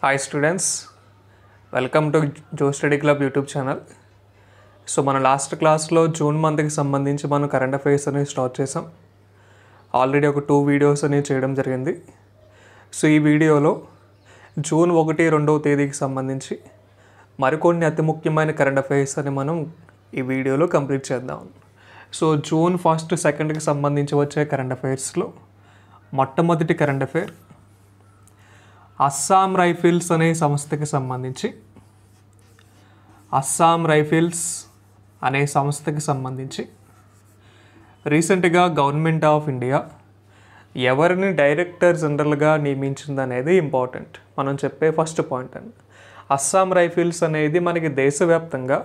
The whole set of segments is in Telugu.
hi students welcome to Jo study club YouTube channel so మన లాస్ట్ క్లాస్లో జూన్ మంత్కి సంబంధించి మనం కరెంట్ అఫైర్స్ అనేవి స్టార్ట్ చేసాం ఆల్రెడీ ఒక టూ వీడియోస్ అనేవి చేయడం జరిగింది సో ఈ వీడియోలో జూన్ ఒకటి రెండవ తేదీకి సంబంధించి మరికొన్ని అతి ముఖ్యమైన కరెంట్ అఫైర్స్ అని మనం ఈ వీడియోలో కంప్లీట్ చేద్దాం సో జూన్ ఫస్ట్ సెకండ్కి సంబంధించి వచ్చే కరెంట్ అఫైర్స్లో మొట్టమొదటి కరెంట్ అఫైర్ అస్సాం రైఫిల్స్ అనే సంస్థకి సంబంధించి అస్సాం రైఫిల్స్ అనే సంస్థకి సంబంధించి రీసెంట్గా గవర్నమెంట్ ఆఫ్ ఇండియా ఎవరిని డైరెక్టర్ జనరల్గా నియమించింది అనేది ఇంపార్టెంట్ మనం చెప్పే ఫస్ట్ పాయింట్ అండి అస్సాం రైఫిల్స్ అనేది మనకి దేశవ్యాప్తంగా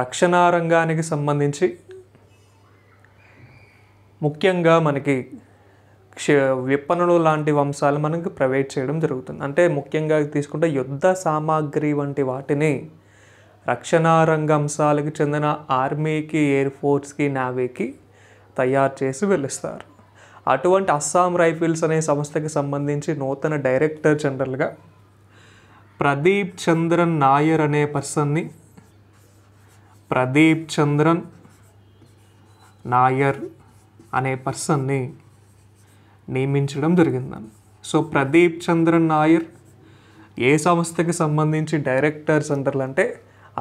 రక్షణ రంగానికి సంబంధించి ముఖ్యంగా మనకి విప్పనులు లాంటి వంశాలు మనకు ప్రొవైడ్ చేయడం జరుగుతుంది అంటే ముఖ్యంగా తీసుకుంటే యుద్ధ సామాగ్రి వంటి వాటిని రక్షణ రంగ అంశాలకు చెందిన ఆర్మీకి ఎయిర్ ఫోర్స్కి నావీకి తయారు చేసి వెళ్ళిస్తారు అటువంటి అస్సాం రైఫిల్స్ అనే సంస్థకి సంబంధించి నూతన డైరెక్టర్ జనరల్గా ప్రదీప్ చంద్రన్ నాయర్ అనే పర్సన్ని ప్రదీప్ చంద్రన్ నాయర్ అనే పర్సన్ని నియమించడం జరిగిందని సో ప్రదీప్ చంద్రన్ నాయర్ ఏ సంస్థకి సంబంధించి డైరెక్టర్స్ అంటారు అంటే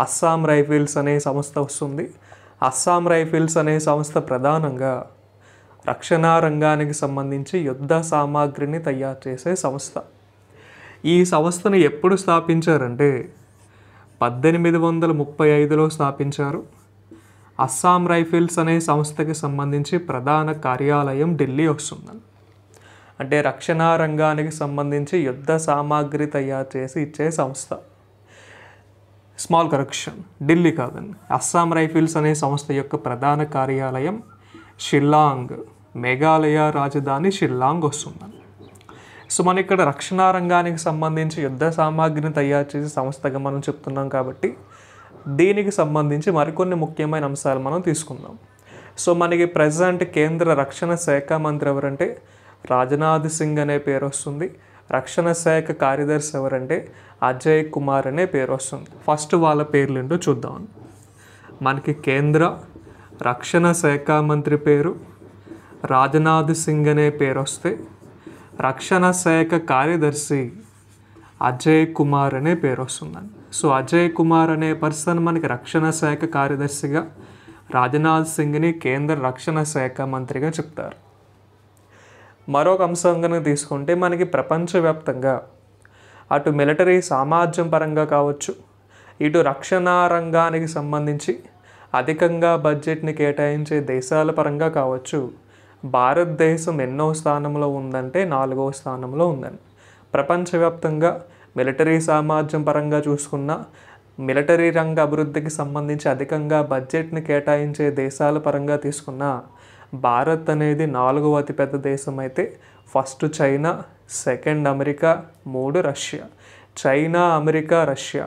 అస్సాం రైఫిల్స్ అనే సంస్థ వస్తుంది అస్సాం రైఫిల్స్ అనే సంస్థ ప్రధానంగా రక్షణ రంగానికి సంబంధించి యుద్ధ సామాగ్రిని తయారు చేసే సంస్థ ఈ సంస్థను ఎప్పుడు స్థాపించారంటే పద్దెనిమిది వందల ముప్పై ఐదులో స్థాపించారు అస్సాం రైఫిల్స్ అనే సంస్థకి సంబంధించి ప్రధాన కార్యాలయం ఢిల్లీ వస్తుందని అంటే రక్షణ రంగానికి సంబంధించి యుద్ధ సామాగ్రి తయారు చేసి ఇచ్చే సంస్థ స్మాల్ కరెక్షన్ ఢిల్లీ కాదండి అస్సాం రైఫిల్స్ అనే సంస్థ యొక్క ప్రధాన కార్యాలయం షిల్లాంగ్ మేఘాలయ రాజధాని షిల్లాంగ్ వస్తుందండి సో మన ఇక్కడ రక్షణ రంగానికి సంబంధించి యుద్ధ సామాగ్రిని తయారు చేసే సంస్థగా మనం చెప్తున్నాం కాబట్టి దీనికి సంబంధించి మరికొన్ని ముఖ్యమైన అంశాలు మనం తీసుకుందాం సో మనకి ప్రజెంట్ కేంద్ర రక్షణ శాఖ మంత్రి ఎవరంటే రాజనాథ్ సింగ్ అనే పేరు వస్తుంది రక్షణ శాఖ కార్యదర్శి ఎవరంటే అజయ్ కుమార్ అనే పేరు వస్తుంది ఫస్ట్ వాళ్ళ పేర్లు ఏంటో చూద్దాం మనకి కేంద్ర రక్షణ శాఖ మంత్రి పేరు రాజనాథ్ సింగ్ అనే పేరు వస్తే రక్షణ శాఖ కార్యదర్శి అజయ్ కుమార్ అనే పేరు వస్తుందండి సో అజయ్ కుమార్ అనే పర్సన్ మనకి రక్షణ శాఖ కార్యదర్శిగా రాజనాథ్ సింగ్ని కేంద్ర రక్షణ శాఖ మంత్రిగా చెప్తారు మరొక అంశం కనుక తీసుకుంటే మనకి ప్రపంచవ్యాప్తంగా అటు మిలిటరీ సామర్థ్యం పరంగా కావచ్చు ఇటు రక్షణ రంగానికి సంబంధించి అధికంగా బడ్జెట్ని కేటాయించే దేశాల పరంగా కావచ్చు భారతదేశం ఎన్నో స్థానంలో ఉందంటే నాలుగో స్థానంలో ఉందండి ప్రపంచవ్యాప్తంగా మిలిటరీ సామర్థ్యం పరంగా చూసుకున్న మిలిటరీ రంగ అభివృద్ధికి సంబంధించి అధికంగా బడ్జెట్ని కేటాయించే దేశాల పరంగా తీసుకున్న భారత్ అనేది నాలుగవ అతిపెద్ద దేశం అయితే ఫస్ట్ చైనా సెకండ్ అమెరికా మూడు రష్యా చైనా అమెరికా రష్యా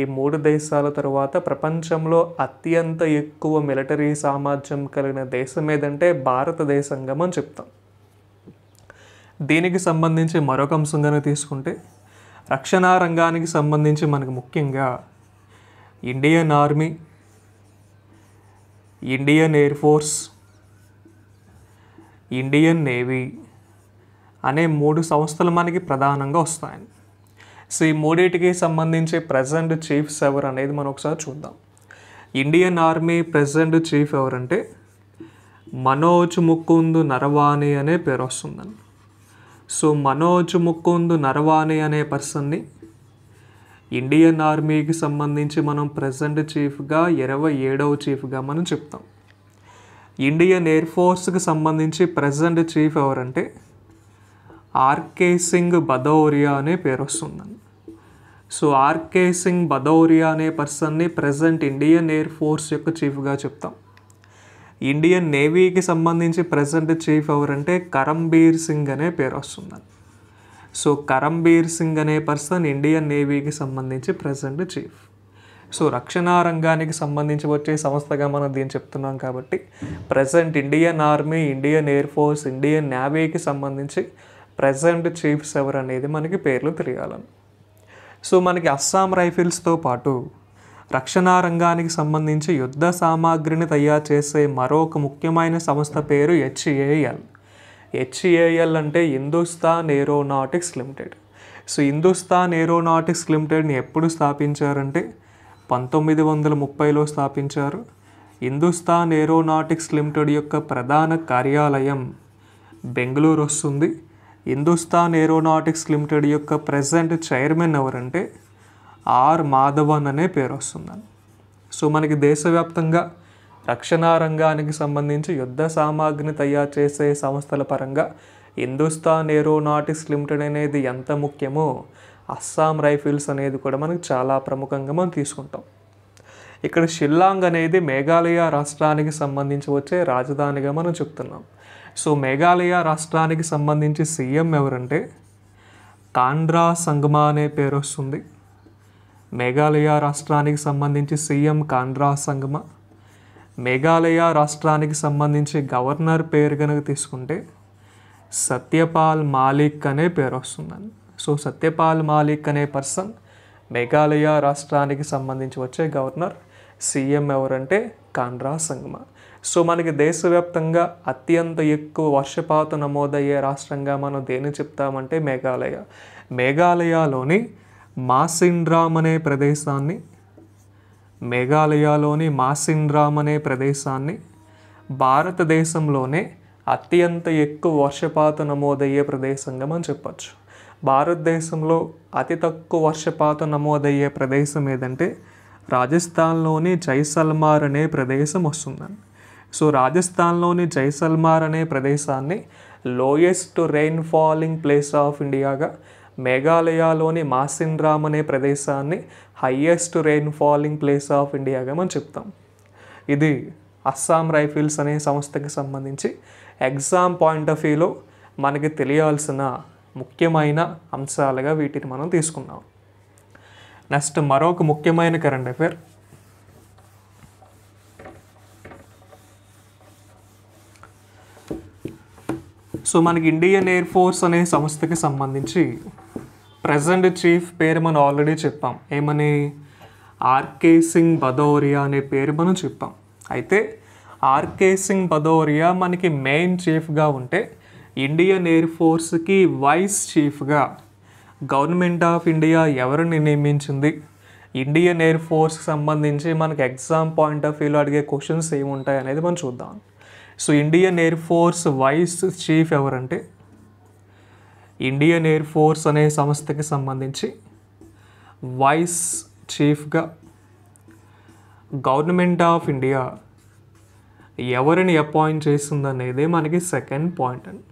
ఈ మూడు దేశాల తరువాత ప్రపంచంలో అత్యంత ఎక్కువ మిలిటరీ సామర్థ్యం కలిగిన దేశం ఏదంటే భారతదేశంగా మనం చెప్తాం దీనికి సంబంధించి మరొక అంశంగానే తీసుకుంటే రక్షణ రంగానికి సంబంధించి మనకు ముఖ్యంగా Indian army Indian air force Indian navy అనే మూడు సంస్థలు మనకి ప్రధానంగా వస్తాయండి సో ఈ మూడింటికి సంబంధించి ప్రజెంట్ చీఫ్స్ ఎవరు అనేది మనం ఒకసారి చూద్దాం ఇండియన్ ఆర్మీ ప్రెసిడెంట్ చీఫ్ ఎవరంటే మనోజ్ ముక్కుందు నరవాణి అనే పేరు వస్తుందండి సో మనోజ్ ముక్కుందు నరవాణి అనే పర్సన్ని ఇండియన్ ఆర్మీకి సంబంధించి మనం ప్రజెంట్ చీఫ్గా ఇరవై ఏడవ చీఫ్గా మనం చెప్తాం ఇండియన్ ఎయిర్ ఫోర్స్కి సంబంధించి ప్రజెంట్ చీఫ్ ఎవరంటే ఆర్కే సింగ్ బదౌరియా అనే పేరు వస్తుందండి సో ఆర్కే సింగ్ బదౌరియా అనే పర్సన్ని ప్రజెంట్ ఇండియన్ ఎయిర్ ఫోర్స్ యొక్క చీఫ్గా చెప్తాం ఇండియన్ నేవీకి సంబంధించి ప్రజెంట్ చీఫ్ ఎవరంటే కరంబీర్ సింగ్ అనే పేరు వస్తుందండి సో కరంబీర్ సింగ్ అనే పర్సన్ ఇండియన్ నేవీకి సంబంధించి ప్రజెంట్ చీఫ్ సో రక్షణ రంగానికి సంబంధించి వచ్చే సంస్థగా మనం దీన్ని చెప్తున్నాం కాబట్టి present Indian army Indian air force Indian నేవీకి సంబంధించి ప్రజెంట్ చీఫ్ సెవర్ అనేది మనకి పేర్లు తెలియాలను సో మనకి అస్సాం రైఫిల్స్తో పాటు రక్షణ రంగానికి సంబంధించి యుద్ధ సామాగ్రిని తయారు చేసే మరొక ముఖ్యమైన సంస్థ పేరు హెచ్ఏఎల్ హెచ్ఏఎల్ అంటే Hindustan aeronautics limited so Hindustan aeronautics లిమిటెడ్ని ఎప్పుడు స్థాపించారంటే పంతొమ్మిది వందల ముప్పైలో స్థాపించారు హిందుస్థాన్ ఏరోనాటిక్స్ లిమిటెడ్ యొక్క ప్రధాన కార్యాలయం బెంగళూరు వస్తుంది హిందుస్థాన్ ఏరోనాటిక్స్ లిమిటెడ్ యొక్క ప్రజెంట్ చైర్మన్ ఎవరంటే ఆర్ మాధవన్ అనే పేరు వస్తుందని సో మనకి దేశవ్యాప్తంగా రక్షణ రంగానికి సంబంధించి యుద్ధ సామాగ్రిని తయారు చేసే సంస్థల పరంగా హిందుస్థాన్ ఏరోనాటిక్స్ లిమిటెడ్ అనేది ఎంత ముఖ్యమో అస్సాం రైఫిల్స్ అనేది కూడా మనకు చాలా ప్రముఖంగా మనం తీసుకుంటాం ఇక్కడ షిల్లాంగ్ అనేది మేఘాలయ రాష్ట్రానికి సంబంధించి వచ్చే రాజధానిగా మనం చెప్తున్నాం సో మేఘాలయ రాష్ట్రానికి సంబంధించి సీఎం ఎవరంటే కాండ్రా సంగమా అనే పేరు వస్తుంది మేఘాలయ రాష్ట్రానికి సంబంధించి సీఎం కాండ్రా సంగమ మేఘాలయ రాష్ట్రానికి సంబంధించి గవర్నర్ పేరు కనుక తీసుకుంటే సత్యపాల్ మాలిక్ అనే పేరు వస్తుందండి సో సత్యపాల్ మాలిక్ అనే పర్సన్ మేఘాలయ రాష్ట్రానికి సంబంధించి వచ్చే గవర్నర్ సీఎం ఎవరంటే కాన్రా సంగమ సో మనకి దేశవ్యాప్తంగా అత్యంత ఎక్కువ వర్షపాతం నమోదయ్యే రాష్ట్రంగా మనం దేని చెప్తామంటే మేఘాలయ మేఘాలయలోని మాసిండ్రామ్ అనే ప్రదేశాన్ని మేఘాలయలోని మాసిండ్రామ్ అనే ప్రదేశాన్ని భారతదేశంలోనే అత్యంత ఎక్కువ వర్షపాతం నమోదయ్యే ప్రదేశంగా మనం చెప్పచ్చు భారతదేశంలో అతి తక్కువ వర్షపాతం నమోదయ్యే ప్రదేశం ఏదంటే రాజస్థాన్లోని జైసల్మార్ అనే ప్రదేశం వస్తుందండి సో రాజస్థాన్లోని జైసల్మార్ అనే ప్రదేశాన్ని lowest rain falling place of ఇండియాగా మేఘాలయలోని రామ్ అనే ప్రదేశాన్ని highest rain falling place of ఇండియాగా మనం చెప్తాం ఇది అస్సాం రైఫిల్స్ అనే సంస్థకి సంబంధించి ఎగ్జామ్ పాయింట్ ఆఫ్ వ్యూలో మనకి తెలియాల్సిన ముఖ్యమైన అంశాలుగా వీటిని మనం తీసుకున్నాం నెక్స్ట్ మరొక ముఖ్యమైన కరెంట్ అఫేర్ సో మనకి ఇండియన్ ఎయిర్ ఫోర్స్ అనే సంస్థకి సంబంధించి ప్రజెంట్ చీఫ్ పేరు మనం ఆల్రెడీ చెప్పాం ఏమని ఆర్కే సింగ్ భదౌరియా అనే పేరు మనం చెప్పాం అయితే ఆర్కే సింగ్ భదౌరియా మనకి మెయిన్ చీఫ్గా ఉంటే ఇండియన్ ఎయిర్ ఫోర్స్కి వైస్ చీఫ్గా గవర్నమెంట్ ఆఫ్ ఇండియా ఎవరిని నియమించింది ఇండియన్ ఎయిర్ ఫోర్స్కి సంబంధించి మనకు ఎగ్జామ్ పాయింట్ ఆఫ్ వ్యూలో అడిగే క్వశ్చన్స్ ఏముంటాయి అనేది మనం చూద్దాం so Indian air force vice chief ఎవరంటే ఇండియన్ ఎయిర్ ఫోర్స్ అనే సంస్థకి సంబంధించి వైస్ చీఫ్గా గవర్నమెంట్ ఆఫ్ ఇండియా ఎవరిని అపాయింట్ చేసిందనేది మనకి సెకండ్ పాయింట్ అండి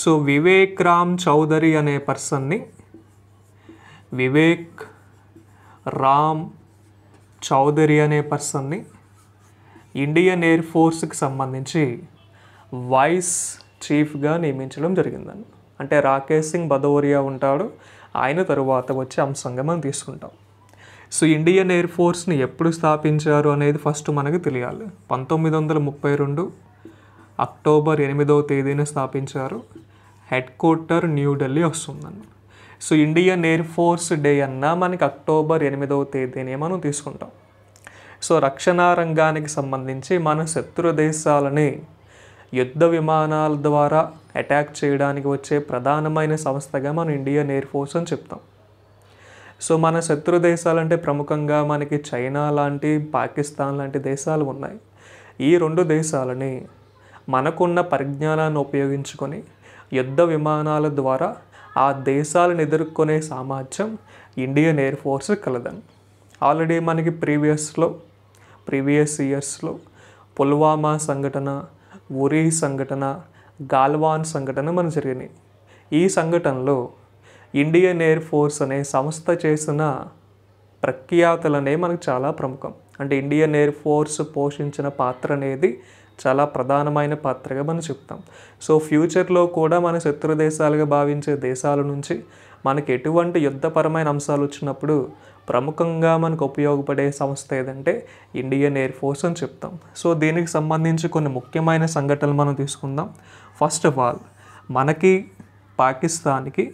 సో వివేక్ రామ్ చౌదరి అనే పర్సన్ని వివేక్ రామ్ చౌదరి అనే పర్సన్ని ఇండియన్ ఎయిర్ ఫోర్స్కి సంబంధించి వైస్ చీఫ్గా నియమించడం జరిగిందండి అంటే రాకేష్ సింగ్ భదౌరియా ఉంటాడు ఆయన తరువాత వచ్చే అంశంగా మనం తీసుకుంటాం సో ఇండియన్ ఎయిర్ ఫోర్స్ని ఎప్పుడు స్థాపించారు అనేది ఫస్ట్ మనకు తెలియాలి పంతొమ్మిది వందల ముప్పై రెండు అక్టోబర్ ఎనిమిదవ తేదీన స్థాపించారు హెడ్ క్వార్టర్ న్యూఢిల్లీ వస్తుందన్న so Indian air force day అన్న మనకి అక్టోబర్ ఎనిమిదవ తేదీనే మనం తీసుకుంటాం సో రక్షణ రంగానికి సంబంధించి మన శత్రు దేశాలని యుద్ధ విమానాల ద్వారా అటాక్ చేయడానికి వచ్చే ప్రధానమైన సంస్థగా మనం ఇండియన్ ఎయిర్ ఫోర్స్ అని చెప్తాం సో మన శత్రు దేశాలంటే ప్రముఖంగా మనకి చైనా లాంటి పాకిస్తాన్ లాంటి దేశాలు ఉన్నాయి ఈ రెండు దేశాలని మనకున్న పరిజ్ఞానాన్ని ఉపయోగించుకొని యుద్ధ విమానాల ద్వారా ఆ దేశాలను ఎదుర్కొనే సామర్థ్యం ఇండియన్ ఎయిర్ ఫోర్స్ కలదండి ఆల్రెడీ మనకి ప్రీవియస్లో ప్రీవియస్ ఇయర్స్లో పుల్వామా సంఘటన ఉరి సంఘటన గాల్వాన్ సంఘటన మన జరిగినాయి ఈ సంఘటనలో ఇండియన్ ఎయిర్ ఫోర్స్ అనే సంస్థ చేసిన ప్రఖ్యాతలనే మనకు చాలా ప్రముఖం అంటే ఇండియన్ ఎయిర్ ఫోర్స్ పోషించిన పాత్ర అనేది చాలా ప్రధానమైన పాత్రగా మనం చెప్తాం సో ఫ్యూచర్లో కూడా మన శత్రు దేశాలుగా భావించే దేశాల నుంచి మనకి ఎటువంటి యుద్ధపరమైన అంశాలు వచ్చినప్పుడు ప్రముఖంగా మనకు ఉపయోగపడే సంస్థ ఏదంటే ఇండియన్ ఎయిర్ ఫోర్స్ అని చెప్తాం సో దీనికి సంబంధించి కొన్ని ముఖ్యమైన సంఘటనలు మనం తీసుకుందాం ఫస్ట్ ఆఫ్ ఆల్ మనకి పాకిస్తాన్కి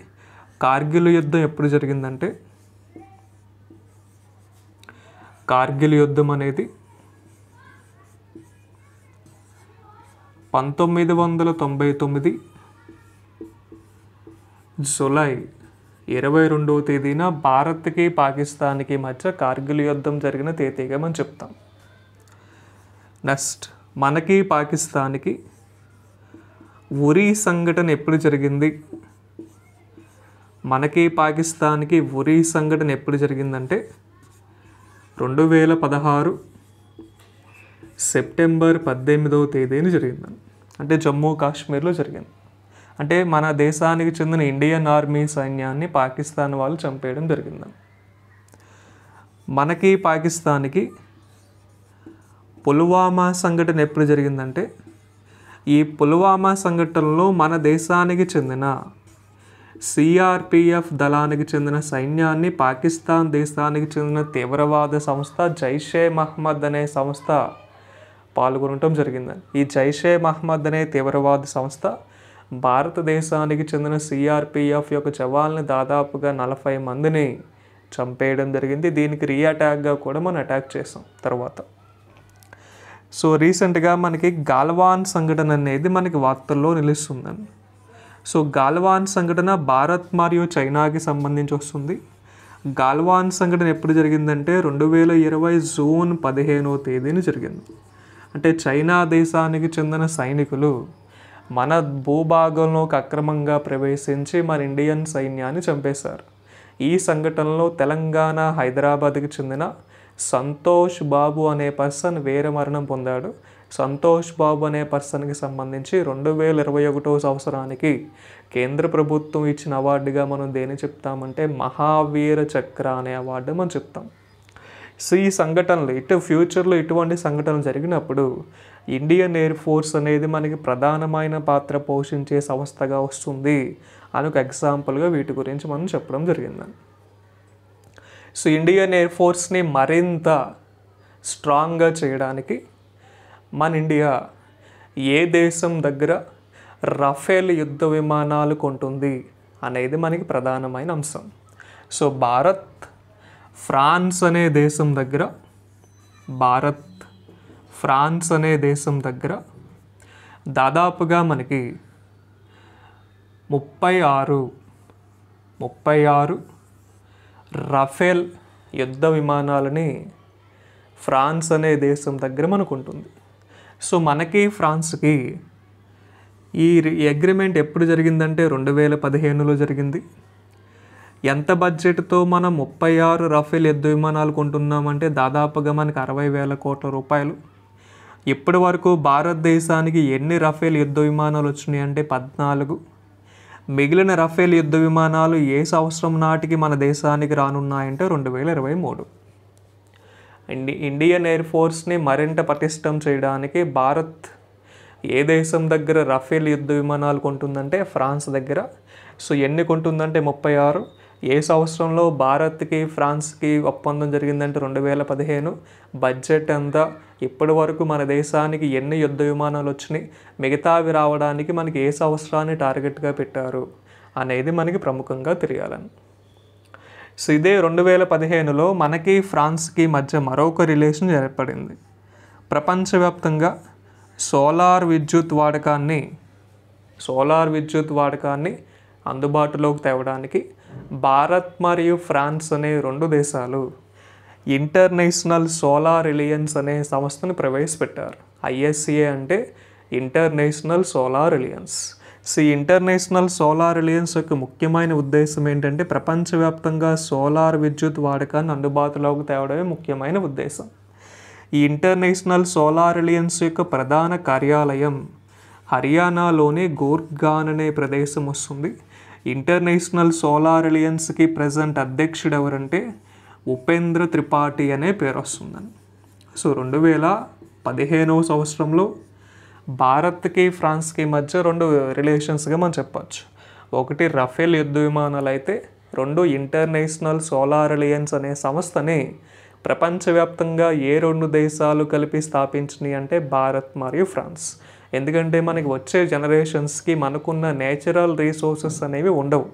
కార్గిల్ యుద్ధం ఎప్పుడు జరిగిందంటే కార్గిల్ యుద్ధం అనేది పంతొమ్మిది వందల తొంభై తొమ్మిది జులై ఇరవై రెండవ తేదీన భారత్కి పాకిస్తాన్కి మధ్య కార్గిల్ యుద్ధం జరిగిన తేదీగా మనం చెప్తాం నెక్స్ట్ మనకి పాకిస్తాన్కి ఉరి సంఘటన ఎప్పుడు జరిగింది మనకి పాకిస్తాన్కి ఉరి సంఘటన ఎప్పుడు జరిగిందంటే రెండు వేల పదహారు సెప్టెంబర్ పద్దెనిమిదవ తేదీని జరిగింది అంటే జమ్మూ కాశ్మీర్లో జరిగింది అంటే మన దేశానికి చెందిన ఇండియన్ ఆర్మీ సైన్యాన్ని పాకిస్తాన్ వాళ్ళు చంపేయడం జరిగింది మనకి పాకిస్తాన్కి పుల్వామా సంఘటన ఎప్పుడు జరిగిందంటే ఈ పుల్వామా సంఘటనలో మన దేశానికి చెందిన సిఆర్పిఎఫ్ దళానికి చెందిన సైన్యాన్ని పాకిస్తాన్ దేశానికి చెందిన తీవ్రవాద సంస్థ జైషే మహ్మద్ అనే సంస్థ పాల్గొనటం జరిగిందని ఈ జైషే మహమ్మద్ అనే తీవ్రవాద సంస్థ భారతదేశానికి చెందిన సిఆర్పిఎఫ్ యొక్క జవాల్ని దాదాపుగా నలభై మందిని చంపేయడం జరిగింది దీనికి రీఅటాక్గా కూడా మనం అటాక్ చేసాం తర్వాత సో రీసెంట్గా మనకి గాల్వాన్ సంఘటన అనేది మనకి వార్తల్లో నిలుస్తుందండి సో గాల్వాన్ సంఘటన భారత్ మరియు చైనాకి సంబంధించి వస్తుంది గాల్వాన్ సంఘటన ఎప్పుడు జరిగిందంటే రెండు వేల ఇరవై జూన్ పదిహేనో తేదీని జరిగింది అంటే చైనా దేశానికి చెందిన సైనికులు మన భూభాగంలోకి అక్రమంగా ప్రవేశించి మన ఇండియన్ సైన్యాన్ని చంపేశారు ఈ సంఘటనలో తెలంగాణ హైదరాబాద్కి చెందిన సంతోష్ బాబు అనే పర్సన్ మరణం పొందాడు సంతోష్ బాబు అనే పర్సన్కి సంబంధించి రెండు వేల ఇరవై ఒకటో సంవత్సరానికి కేంద్ర ప్రభుత్వం ఇచ్చిన అవార్డుగా మనం దేని చెప్తామంటే మహావీర చక్ర అనే అవార్డు మనం చెప్తాం సో ఈ సంఘటనలు ఇటు ఫ్యూచర్లో ఇటువంటి సంఘటనలు జరిగినప్పుడు ఇండియన్ ఎయిర్ ఫోర్స్ అనేది మనకి ప్రధానమైన పాత్ర పోషించే సంస్థగా వస్తుంది అని ఒక ఎగ్జాంపుల్గా వీటి గురించి మనం చెప్పడం జరిగింది సో ఇండియన్ ఎయిర్ ఫోర్స్ని మరింత స్ట్రాంగ్గా చేయడానికి మన ఇండియా ఏ దేశం దగ్గర రఫేల్ యుద్ధ విమానాలు కొంటుంది అనేది మనకి ప్రధానమైన అంశం సో భారత్ ఫ్రాన్స్ అనే దేశం దగ్గర భారత్ ఫ్రాన్స్ అనే దేశం దగ్గర దాదాపుగా మనకి ముప్పై ఆరు ముప్పై ఆరు రఫేల్ యుద్ధ విమానాలని ఫ్రాన్స్ అనే దేశం దగ్గర మనకు ఉంటుంది సో మనకి ఫ్రాన్స్కి ఈ అగ్రిమెంట్ ఎప్పుడు జరిగిందంటే రెండు వేల పదిహేనులో జరిగింది ఎంత బడ్జెట్తో మనం ముప్పై ఆరు రఫేల్ యుద్ధ విమానాలు కొంటున్నామంటే దాదాపుగా మనకి అరవై వేల కోట్ల రూపాయలు ఇప్పటి వరకు భారతదేశానికి ఎన్ని రఫేల్ యుద్ధ విమానాలు వచ్చినాయి అంటే పద్నాలుగు మిగిలిన రఫేల్ యుద్ధ విమానాలు ఏ సంవత్సరం నాటికి మన దేశానికి రానున్నాయంటే రెండు వేల ఇరవై మూడు ఇండి ఇండియన్ ఎయిర్ ఫోర్స్ని మరింత పటిష్టం చేయడానికి భారత్ ఏ దేశం దగ్గర రఫేల్ యుద్ధ విమానాలు కొంటుందంటే ఫ్రాన్స్ దగ్గర సో ఎన్ని కొంటుందంటే ముప్పై ఆరు ఏ సంవత్సరంలో భారత్కి ఫ్రాన్స్కి ఒప్పందం జరిగిందంటే రెండు వేల పదిహేను బడ్జెట్ ఎంత ఇప్పటి వరకు మన దేశానికి ఎన్ని యుద్ధ విమానాలు వచ్చినాయి మిగతావి రావడానికి మనకి ఏ సంవత్సరాన్ని టార్గెట్గా పెట్టారు అనేది మనకి ప్రముఖంగా తెలియాలని సో ఇదే రెండు వేల పదిహేనులో మనకి ఫ్రాన్స్కి మధ్య మరొక రిలేషన్ ఏర్పడింది ప్రపంచవ్యాప్తంగా సోలార్ విద్యుత్ వాడకాన్ని సోలార్ విద్యుత్ వాడకాన్ని అందుబాటులోకి తేవడానికి భారత్ మరియు ఫ్రాన్స్ అనే రెండు దేశాలు ఇంటర్నేషనల్ సోలార్ రిలయన్స్ అనే సంస్థను ప్రవేశపెట్టారు ఐఎస్సిఏ అంటే ఇంటర్నేషనల్ సోలార్ రిలయన్స్ సో ఈ ఇంటర్నేషనల్ సోలార్ రిలయన్స్ యొక్క ముఖ్యమైన ఉద్దేశం ఏంటంటే ప్రపంచవ్యాప్తంగా సోలార్ విద్యుత్ వాడకాన్ని అందుబాటులోకి తేవడమే ముఖ్యమైన ఉద్దేశం ఈ ఇంటర్నేషనల్ సోలార్ రిలయన్స్ యొక్క ప్రధాన కార్యాలయం హర్యానాలోని గోర్గాన్ అనే ప్రదేశం వస్తుంది ఇంటర్నేషనల్ సోలార్ అలియన్స్కి ప్రజెంట్ అధ్యక్షుడు ఎవరంటే ఉపేంద్ర త్రిపాఠి అనే పేరు వస్తుందని సో రెండు వేల పదిహేనవ సంవత్సరంలో భారత్కి ఫ్రాన్స్కి మధ్య రెండు రిలేషన్స్గా మనం చెప్పచ్చు ఒకటి రఫేల్ యుద్ధ విమానాలు అయితే రెండు ఇంటర్నేషనల్ సోలార్ అలియన్స్ అనే సంస్థని ప్రపంచవ్యాప్తంగా ఏ రెండు దేశాలు కలిపి స్థాపించినాయి అంటే భారత్ మరియు ఫ్రాన్స్ ఎందుకంటే మనకి వచ్చే జనరేషన్స్కి మనకున్న నేచురల్ రీసోర్సెస్ అనేవి ఉండవు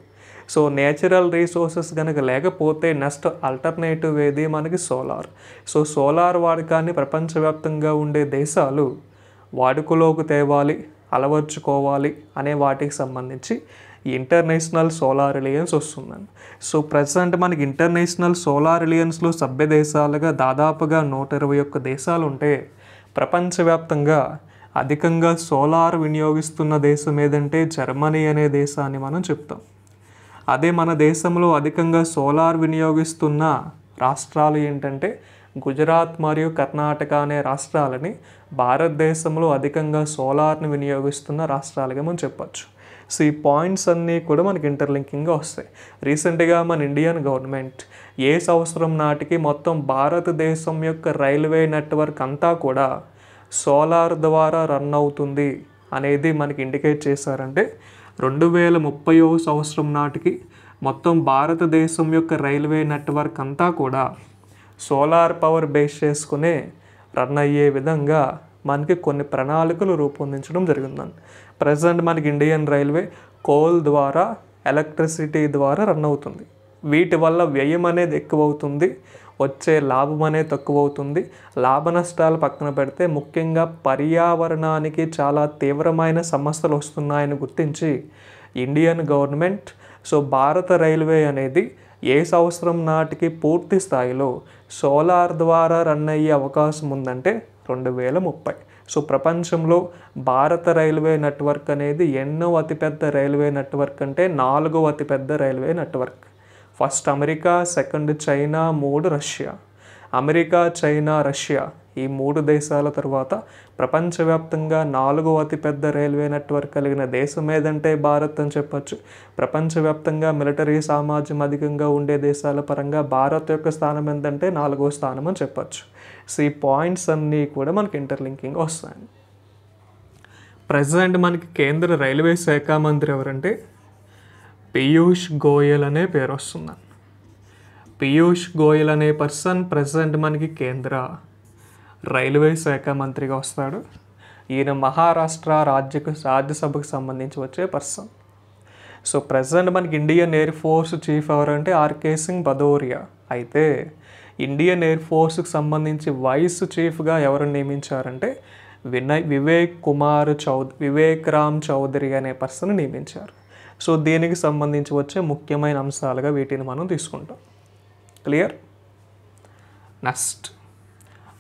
సో నేచురల్ రీసోర్సెస్ కనుక లేకపోతే నెక్స్ట్ ఆల్టర్నేటివ్ ఏది మనకి సోలార్ సో సోలార్ వాడకాన్ని ప్రపంచవ్యాప్తంగా ఉండే దేశాలు వాడుకలోకి తేవాలి అలవర్చుకోవాలి అనే వాటికి సంబంధించి ఇంటర్నేషనల్ సోలార్ రిలియన్స్ వస్తుందండి సో ప్రజెంట్ మనకి ఇంటర్నేషనల్ సోలార్ రిలియన్స్లో సభ్య దేశాలుగా దాదాపుగా నూట ఇరవై ఒక్క దేశాలు ఉంటే ప్రపంచవ్యాప్తంగా అధికంగా సోలార్ వినియోగిస్తున్న దేశం ఏదంటే జర్మనీ అనే దేశాన్ని మనం చెప్తాం అదే మన దేశంలో అధికంగా సోలార్ వినియోగిస్తున్న రాష్ట్రాలు ఏంటంటే గుజరాత్ మరియు కర్ణాటక అనే రాష్ట్రాలని భారతదేశంలో అధికంగా సోలార్ని వినియోగిస్తున్న రాష్ట్రాలుగా మనం చెప్పచ్చు సో ఈ పాయింట్స్ అన్నీ కూడా మనకి ఇంటర్లింకింగ్గా వస్తాయి రీసెంట్గా మన ఇండియన్ గవర్నమెంట్ ఏ సంవత్సరం నాటికి మొత్తం భారతదేశం యొక్క రైల్వే నెట్వర్క్ అంతా కూడా సోలార్ ద్వారా రన్ అవుతుంది అనేది మనకి ఇండికేట్ చేశారంటే రెండు వేల ముప్పైవ సంవత్సరం నాటికి మొత్తం భారతదేశం యొక్క రైల్వే నెట్వర్క్ అంతా కూడా సోలార్ పవర్ బేస్ చేసుకునే రన్ అయ్యే విధంగా మనకి కొన్ని ప్రణాళికలు రూపొందించడం జరిగిందండి ప్రజెంట్ మనకి ఇండియన్ రైల్వే కోల్ ద్వారా ఎలక్ట్రిసిటీ ద్వారా రన్ అవుతుంది వీటి వల్ల వ్యయం అనేది ఎక్కువ అవుతుంది వచ్చే లాభం అనేది తక్కువ అవుతుంది లాభ నష్టాలు పక్కన పెడితే ముఖ్యంగా పర్యావరణానికి చాలా తీవ్రమైన సమస్యలు వస్తున్నాయని గుర్తించి ఇండియన్ గవర్నమెంట్ సో భారత రైల్వే అనేది ఏ సంవత్సరం నాటికి పూర్తి స్థాయిలో సోలార్ ద్వారా రన్ అయ్యే అవకాశం ఉందంటే రెండు వేల ముప్పై సో ప్రపంచంలో భారత రైల్వే నెట్వర్క్ అనేది ఎన్నో అతిపెద్ద రైల్వే నెట్వర్క్ అంటే నాలుగో అతిపెద్ద railway network first America second China మూడు రష్యా అమెరికా చైనా రష్యా ఈ మూడు దేశాల తర్వాత ప్రపంచవ్యాప్తంగా నాలుగో అతిపెద్ద రైల్వే నెట్వర్క్ కలిగిన దేశం ఏదంటే భారత్ అని చెప్పచ్చు ప్రపంచవ్యాప్తంగా మిలిటరీ సామాజ్యం అధికంగా ఉండే దేశాల పరంగా భారత్ యొక్క స్థానం ఏంటంటే నాలుగో స్థానం అని చెప్పచ్చు సో ఈ పాయింట్స్ అన్నీ కూడా మనకి ఇంటర్లింకింగ్ వస్తాయి ప్రజెంట్ మనకి కేంద్ర రైల్వే శాఖ మంత్రి ఎవరంటే పీయూష్ గోయల్ అనే పేరు వస్తుందండి పీయూష్ గోయల్ అనే పర్సన్ ప్రజెంట్ మనకి కేంద్ర రైల్వే శాఖ మంత్రిగా వస్తాడు ఈయన మహారాష్ట్ర రాజ్యకు రాజ్యసభకు సంబంధించి వచ్చే పర్సన్ సో ప్రజెంట్ మనకి ఇండియన్ ఎయిర్ ఫోర్స్ చీఫ్ ఎవరంటే ఆర్కే సింగ్ భదౌరియా అయితే ఇండియన్ ఎయిర్ ఫోర్స్కి సంబంధించి వైస్ చీఫ్గా ఎవరు నియమించారంటే వినయ్ వివేక్ కుమార్ చౌద్ వివేక్ రామ్ చౌదరి అనే పర్సన్ నియమించారు సో దీనికి సంబంధించి వచ్చే ముఖ్యమైన అంశాలుగా వీటిని మనం తీసుకుంటాం క్లియర్ నెక్స్ట్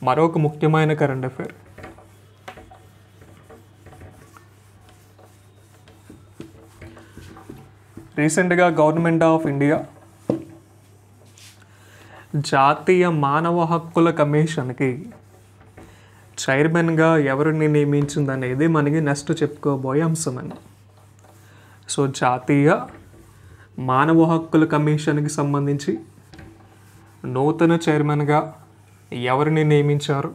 మరొక ముఖ్యమైన కరెంట్ అఫైర్ రీసెంట్గా గవర్నమెంట్ ఆఫ్ ఇండియా జాతీయ మానవ హక్కుల కమిషన్కి చైర్మన్గా ఎవరిని నియమించిందనేది మనకి నెక్స్ట్ చెప్పుకోబోయే అంశం అండి సో జాతీయ మానవ హక్కుల కమిషన్కి సంబంధించి నూతన చైర్మన్గా ఎవరిని నియమించారు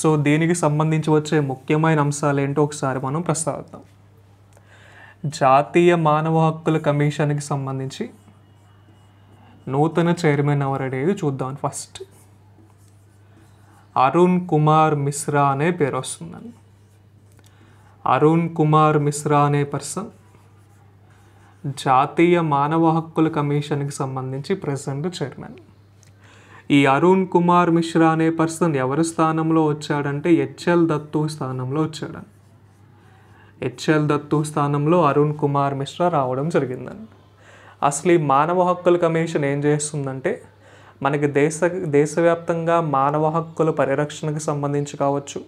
సో దీనికి సంబంధించి వచ్చే ముఖ్యమైన అంశాలు ఏంటో ఒకసారి మనం ప్రస్తావిద్దాం జాతీయ మానవ హక్కుల కమిషన్కి సంబంధించి నూతన చైర్మన్ అనేది చూద్దాం ఫస్ట్ అరుణ్ కుమార్ మిశ్రా అనే పేరు వస్తుందండి అరుణ్ కుమార్ మిశ్రా అనే పర్సన్ జాతీయ మానవ హక్కుల కమిషన్కి సంబంధించి ప్రజెంట్ చైర్మన్ ఈ అరుణ్ కుమార్ మిశ్రా అనే పర్సన్ ఎవరి స్థానంలో వచ్చాడంటే హెచ్ఎల్ దత్తు స్థానంలో వచ్చాడు హెచ్ఎల్ దత్తు స్థానంలో అరుణ్ కుమార్ మిశ్రా రావడం జరిగిందండి అసలు ఈ మానవ హక్కుల కమిషన్ ఏం చేస్తుందంటే మనకి దేశ దేశవ్యాప్తంగా మానవ హక్కుల పరిరక్షణకు సంబంధించి కావచ్చు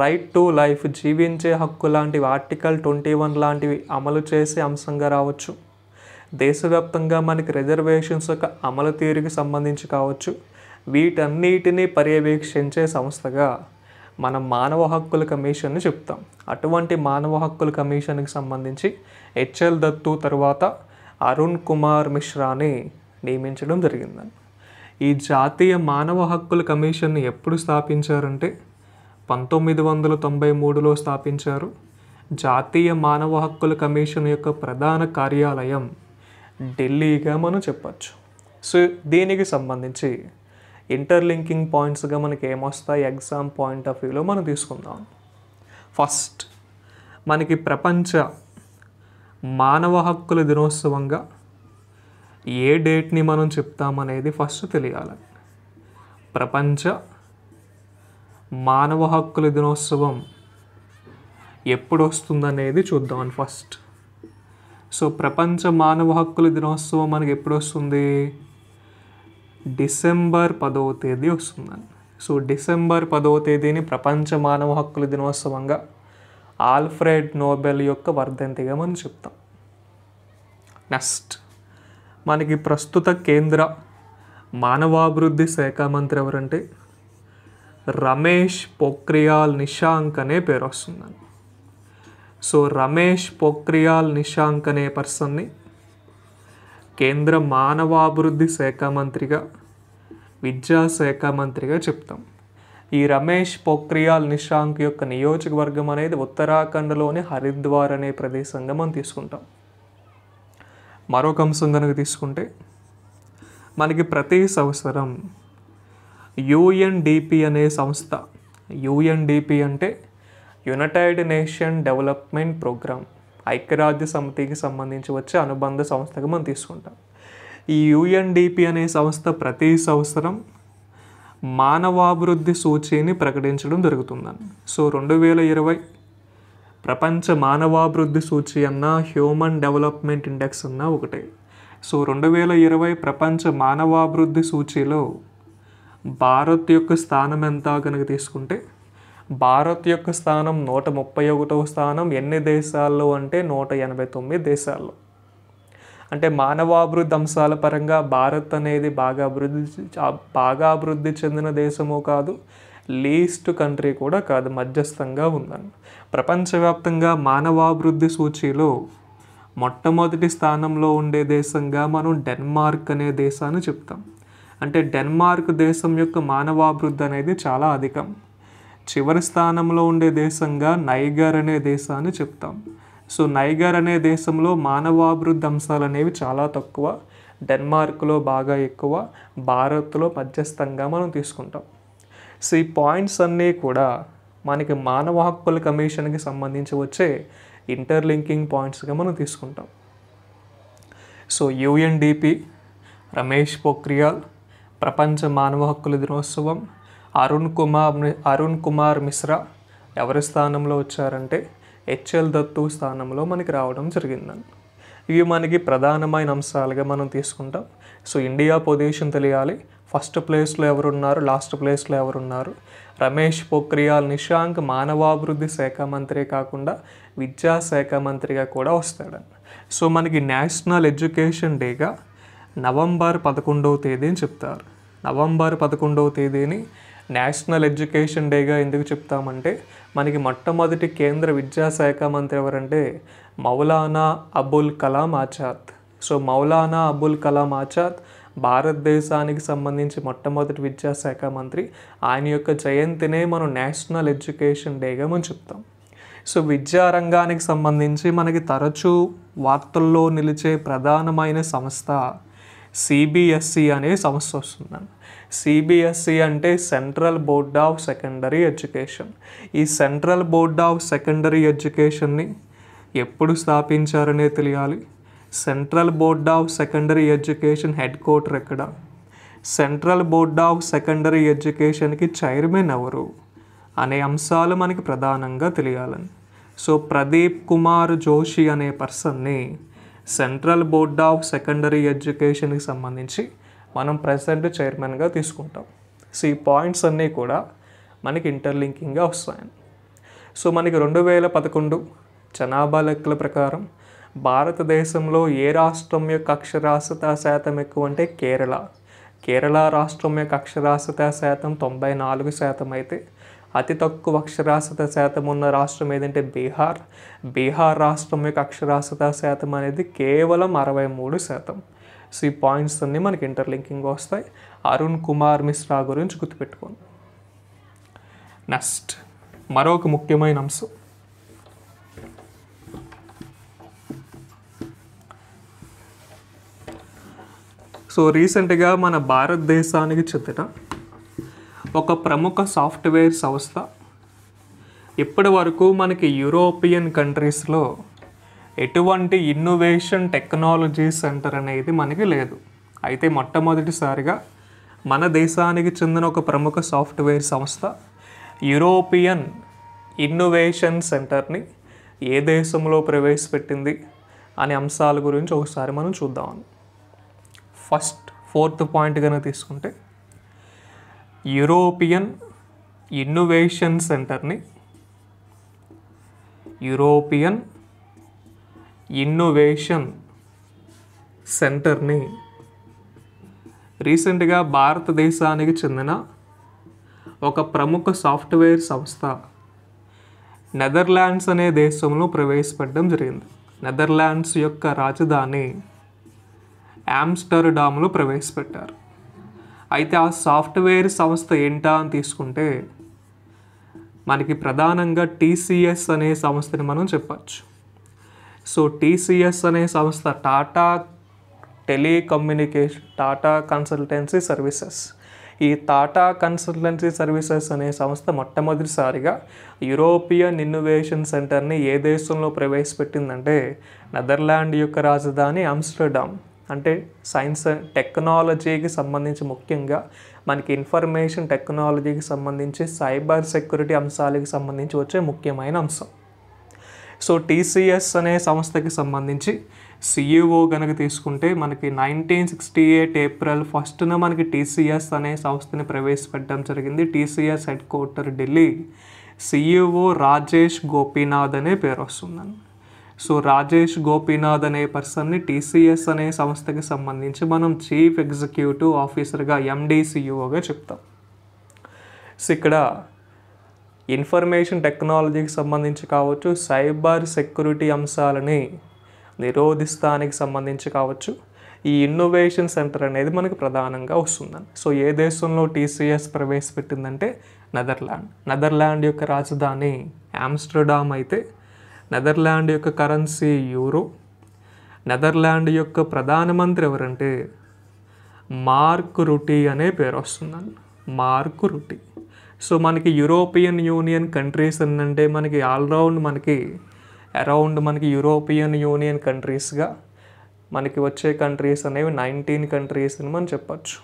రైట్ టు లైఫ్ జీవించే హక్కు లాంటివి ఆర్టికల్ ట్వంటీ వన్ లాంటివి అమలు చేసే అంశంగా రావచ్చు దేశవ్యాప్తంగా మనకి రిజర్వేషన్స్ యొక్క అమలు తీరుకి సంబంధించి కావచ్చు వీటన్నిటినీ పర్యవేక్షించే సంస్థగా మనం మానవ హక్కుల కమిషన్ని చెప్తాం అటువంటి మానవ హక్కుల కమిషన్కి సంబంధించి హెచ్ఎల్ దత్తు తర్వాత అరుణ్ కుమార్ మిశ్రాని నియమించడం జరిగింది ఈ జాతీయ మానవ హక్కుల కమిషన్ని ఎప్పుడు స్థాపించారంటే పంతొమ్మిది వందల తొంభై మూడులో స్థాపించారు జాతీయ మానవ హక్కుల కమిషన్ యొక్క ప్రధాన కార్యాలయం ఢిల్లీగా మనం చెప్పచ్చు సో దీనికి సంబంధించి ఇంటర్లింకింగ్ పాయింట్స్గా మనకి ఏమొస్తాయి ఎగ్జామ్ పాయింట్ ఆఫ్ వ్యూలో మనం తీసుకుందాం ఫస్ట్ మనకి ప్రపంచ మానవ హక్కుల దినోత్సవంగా ఏ డేట్ని మనం చెప్తామనేది ఫస్ట్ తెలియాలి ప్రపంచ మానవ హక్కుల దినోత్సవం ఎప్పుడు వస్తుందనేది చూద్దాం ఫస్ట్ సో ప్రపంచ మానవ హక్కుల దినోత్సవం మనకి ఎప్పుడు వస్తుంది డిసెంబర్ పదవ తేదీ వస్తుందండి సో డిసెంబర్ పదవ తేదీని ప్రపంచ మానవ హక్కుల దినోత్సవంగా ఆల్ఫ్రెడ్ నోబెల్ యొక్క వర్ధంతిగా మనం చెప్తాం నెక్స్ట్ మనకి ప్రస్తుత కేంద్ర మానవాభివృద్ధి శాఖ మంత్రి ఎవరంటే రమేష్ పోక్రియాల్ నిషాంక్ అనే పేరు వస్తుందండి సో రమేష్ పోక్రియాల్ నిషాంక్ అనే పర్సన్ని కేంద్ర మానవాభివృద్ధి శాఖ మంత్రిగా విద్యాశాఖ మంత్రిగా చెప్తాం ఈ రమేష్ పోక్రియాల్ నిషాంక్ యొక్క నియోజకవర్గం అనేది ఉత్తరాఖండ్లోని హరిద్వార్ అనే ప్రదేశంగా మనం తీసుకుంటాం మరొక అంశం కనుక తీసుకుంటే మనకి ప్రతి సంవత్సరం యుఎన్డిపి అనే సంస్థ యుఎన్డిపి అంటే యునైటెడ్ నేషన్ డెవలప్మెంట్ ప్రోగ్రామ్ ఐక్యరాజ్య సమితికి సంబంధించి వచ్చే అనుబంధ సంస్థగా మనం తీసుకుంటాం ఈ యుఎన్డిపి అనే సంస్థ ప్రతి సంవత్సరం మానవాభివృద్ధి సూచీని ప్రకటించడం జరుగుతుందని సో రెండు వేల ఇరవై ప్రపంచ మానవాభివృద్ధి సూచి అన్న హ్యూమన్ డెవలప్మెంట్ ఇండెక్స్ అన్న ఒకటే సో రెండు వేల ఇరవై ప్రపంచ మానవాభివృద్ధి సూచీలో భారత్ యొక్క స్థానం ఎంత కనుక తీసుకుంటే భారత్ యొక్క స్థానం నూట ముప్పై ఒకటవ స్థానం ఎన్ని దేశాల్లో అంటే నూట ఎనభై తొమ్మిది దేశాల్లో అంటే మానవాభివృద్ధి అంశాల పరంగా భారత్ అనేది బాగా అభివృద్ధి బాగా అభివృద్ధి చెందిన దేశము కాదు లీస్ట్ కంట్రీ కూడా కాదు మధ్యస్థంగా ఉందని ప్రపంచవ్యాప్తంగా మానవాభివృద్ధి సూచీలో మొట్టమొదటి స్థానంలో ఉండే దేశంగా మనం డెన్మార్క్ అనే దేశాన్ని చెప్తాం అంటే డెన్మార్క్ దేశం యొక్క మానవాభివృద్ధి అనేది చాలా అధికం చివరి స్థానంలో ఉండే దేశంగా నైగర్ అనే దేశాన్ని చెప్తాం సో నైగర్ అనే దేశంలో మానవాభివృద్ధి అంశాలు అనేవి చాలా తక్కువ డెన్మార్క్లో బాగా ఎక్కువ భారత్లో మధ్యస్థంగా మనం తీసుకుంటాం సో ఈ పాయింట్స్ అన్నీ కూడా మనకి మానవ హక్కుల కమిషన్కి సంబంధించి వచ్చే ఇంటర్లింకింగ్ పాయింట్స్గా మనం తీసుకుంటాం సో యుఎన్డిపి రమేష్ పోఖ్రియాల్ ప్రపంచ మానవ హక్కుల దినోత్సవం అరుణ్ కుమార్ అరుణ్ కుమార్ మిశ్రా ఎవరి స్థానంలో వచ్చారంటే హెచ్ఎల్ దత్తు స్థానంలో మనకి రావడం జరిగిందండి ఇవి మనకి ప్రధానమైన అంశాలుగా మనం తీసుకుంటాం సో ఇండియా పొజిషన్ తెలియాలి ఫస్ట్ ప్లేస్లో ఎవరున్నారు లాస్ట్ ప్లేస్లో ఎవరున్నారు రమేష్ పోఖ్రియాల్ నిశాంక్ మానవాభివృద్ధి శాఖ మంత్రి కాకుండా విద్యాశాఖ మంత్రిగా కూడా వస్తాడు సో మనకి నేషనల్ ఎడ్యుకేషన్ డేగా నవంబర్ పదకొండవ తేదీని చెప్తారు నవంబర్ పదకొండవ తేదీని నేషనల్ ఎడ్యుకేషన్ డేగా ఎందుకు చెప్తామంటే మనకి మొట్టమొదటి కేంద్ర విద్యాశాఖ మంత్రి ఎవరంటే మౌలానా అబుల్ కలాం ఆజాద్ సో మౌలానా అబుల్ కలాం ఆజాద్ భారతదేశానికి సంబంధించి మొట్టమొదటి విద్యాశాఖ మంత్రి ఆయన యొక్క జయంతినే మనం నేషనల్ ఎడ్యుకేషన్ డేగా మనం చెప్తాం సో విద్యారంగానికి సంబంధించి మనకి తరచూ వార్తల్లో నిలిచే ప్రధానమైన సంస్థ సిబిఎస్సి e అనే సంస్థ వస్తుందండి సిబిఎస్సి e అంటే central board of secondary education ఈ సెంట్రల్ బోర్డ్ ఆఫ్ సెకండరీ ఎడ్యుకేషన్ని ఎప్పుడు స్థాపించారనే తెలియాలి central board of secondary education headquarter ఎక్కడ సెంట్రల్ బోర్డ్ ఆఫ్ సెకండరీ ఎడ్యుకేషన్కి చైర్మన్ ఎవరు అనే అంశాలు మనకి ప్రధానంగా తెలియాలని సో ప్రదీప్ కుమార్ జోషి అనే పర్సన్ని సెంట్రల్ బోర్డ్ ఆఫ్ సెకండరీ ఎడ్యుకేషన్కి సంబంధించి మనం ప్రెసిడెంట్ చైర్మన్గా తీసుకుంటాం సో ఈ పాయింట్స్ అన్నీ కూడా మనకి ఇంటర్లింకింగ్గా వస్తాయి సో మనకి రెండు వేల పదకొండు జనాభా లెక్కల ప్రకారం భారతదేశంలో ఏ రాష్ట్రం యొక్క అక్షరాస్యత శాతం ఎక్కువ అంటే కేరళ కేరళ రాష్ట్రం యొక్క అక్షరాస్యత శాతం తొంభై నాలుగు శాతం అయితే అతి తక్కువ అక్షరాస్యత శాతం ఉన్న రాష్ట్రం ఏదంటే బీహార్ బీహార్ రాష్ట్రం యొక్క అక్షరాస్యత శాతం అనేది కేవలం అరవై మూడు శాతం సో ఈ పాయింట్స్ అన్నీ మనకి ఇంటర్లింకింగ్ వస్తాయి అరుణ్ కుమార్ మిశ్రా గురించి గుర్తుపెట్టుకోండి నెక్స్ట్ మరొక ముఖ్యమైన అంశం సో రీసెంట్గా మన భారతదేశానికి చెందిన ఒక ప్రముఖ సాఫ్ట్వేర్ సంస్థ ఇప్పటి వరకు మనకి యూరోపియన్ కంట్రీస్లో ఎటువంటి ఇన్నోవేషన్ టెక్నాలజీ సెంటర్ అనేది మనకి లేదు అయితే మొట్టమొదటిసారిగా మన దేశానికి చెందిన ఒక ప్రముఖ సాఫ్ట్వేర్ సంస్థ యూరోపియన్ ఇన్నోవేషన్ సెంటర్ని ఏ దేశంలో ప్రవేశపెట్టింది అనే అంశాల గురించి ఒకసారి మనం చూద్దాం ఫస్ట్ ఫోర్త్ పాయింట్ కనుక తీసుకుంటే యూరోపియన్ ఇన్నోవేషన్ సెంటర్ని యూరోపియన్ ఇన్నోవేషన్ సెంటర్ని రీసెంట్గా భారతదేశానికి చెందిన ఒక ప్రముఖ సాఫ్ట్వేర్ సంస్థ నెదర్లాండ్స్ అనే దేశంలో ప్రవేశపెట్టడం జరిగింది నెదర్లాండ్స్ యొక్క రాజధాని ఆమ్స్టర్డామ్లో ప్రవేశపెట్టారు అయితే ఆ సాఫ్ట్వేర్ సంస్థ ఏంటా అని తీసుకుంటే మనకి ప్రధానంగా టీసీఎస్ అనే సంస్థని మనం చెప్పచ్చు సో టీసీఎస్ అనే సంస్థ Tata telecommunication Tata consultancy services ఈ టాటా కన్సల్టెన్సీ సర్వీసెస్ అనే సంస్థ మొట్టమొదటిసారిగా యూరోపియన్ ఇన్నోవేషన్ సెంటర్ని ఏ దేశంలో ప్రవేశపెట్టిందంటే నెదర్లాండ్ యొక్క రాజధాని ఆమ్స్టర్డామ్ అంటే సైన్స్ టెక్నాలజీకి సంబంధించి ముఖ్యంగా మనకి ఇన్ఫర్మేషన్ టెక్నాలజీకి సంబంధించి సైబర్ సెక్యూరిటీ అంశాలకు సంబంధించి వచ్చే ముఖ్యమైన అంశం సో టీసీఎస్ అనే సంస్థకి సంబంధించి సిఈఓ కనుక తీసుకుంటే మనకి నైన్టీన్ సిక్స్టీ ఎయిట్ ఏప్రిల్ ఫస్ట్న మనకి టీసీఎస్ అనే సంస్థని ప్రవేశపెట్టడం జరిగింది TCS headquarter Delhi CEO Rajesh Gopinath అనే పేరు వస్తుందండి సో రాజేష్ గోపీనాథ్ అనే పర్సన్ని టీసీఎస్ అనే సంస్థకి సంబంధించి మనం చీఫ్ ఎగ్జిక్యూటివ్ ఆఫీసర్గా ఎండిసియుఓగా చెప్తాం సో ఇక్కడ ఇన్ఫర్మేషన్ టెక్నాలజీకి సంబంధించి కావచ్చు సైబర్ సెక్యూరిటీ అంశాలని నిరోధిస్తానికి సంబంధించి కావచ్చు ఈ ఇన్నోవేషన్ సెంటర్ అనేది మనకు ప్రధానంగా వస్తుందండి సో ఏ దేశంలో టీసీఎస్ ప్రవేశపెట్టిందంటే నెదర్లాండ్ నెదర్లాండ్ యొక్క రాజధాని ఆమ్స్టర్డామ్ అయితే నెదర్లాండ్ యొక్క కరెన్సీ యూరో నెదర్లాండ్ యొక్క ప్రధానమంత్రి ఎవరంటే మార్క్ రుటీ అనే పేరు వస్తుందండి మార్క్ రుటీ సో మనకి యూరోపియన్ యూనియన్ కంట్రీస్ అంటే మనకి ఆల్రౌండ్ మనకి అరౌండ్ మనకి యూరోపియన్ యూనియన్ కంట్రీస్గా మనకి వచ్చే కంట్రీస్ అనేవి నైన్టీన్ కంట్రీస్ అని మనం చెప్పచ్చు